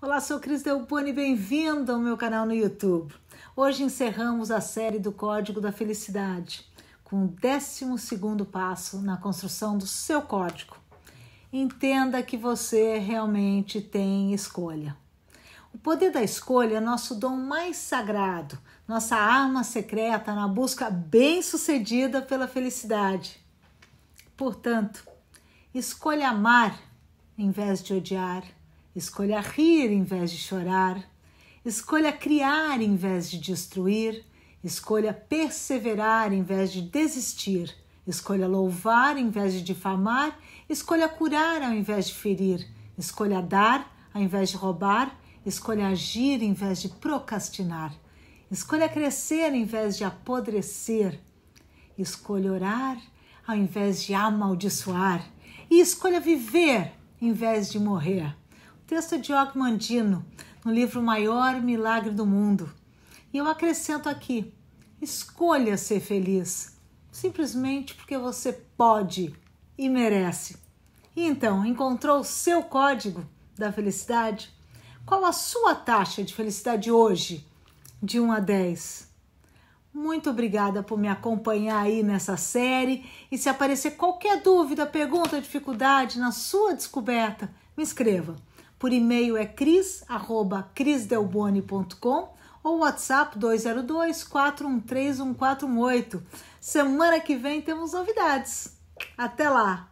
Olá, sou Cris Delpone, bem-vindo ao meu canal no YouTube. Hoje encerramos a série do Código da Felicidade, com o 12 passo na construção do seu código. Entenda que você realmente tem escolha. O poder da escolha é nosso dom mais sagrado, nossa arma secreta na busca bem-sucedida pela felicidade. Portanto, escolha amar em vez de odiar Escolha rir em vez de chorar. Escolha criar em vez de destruir. Escolha perseverar em vez de desistir. Escolha louvar em vez de difamar. Escolha curar ao invés de ferir. Escolha dar ao invés de roubar. Escolha agir em vez de procrastinar. Escolha crescer em vez de apodrecer. Escolha orar ao invés de amaldiçoar. E escolha viver em vez de morrer texto de Og Mandino, no livro Maior Milagre do Mundo. E eu acrescento aqui: escolha ser feliz, simplesmente porque você pode e merece. E então, encontrou o seu código da felicidade? Qual a sua taxa de felicidade hoje, de 1 a 10? Muito obrigada por me acompanhar aí nessa série. E se aparecer qualquer dúvida, pergunta, dificuldade na sua descoberta, me escreva. Por e-mail é cris@crisdelboni.com ou WhatsApp 202 413 1418. Semana que vem temos novidades. Até lá!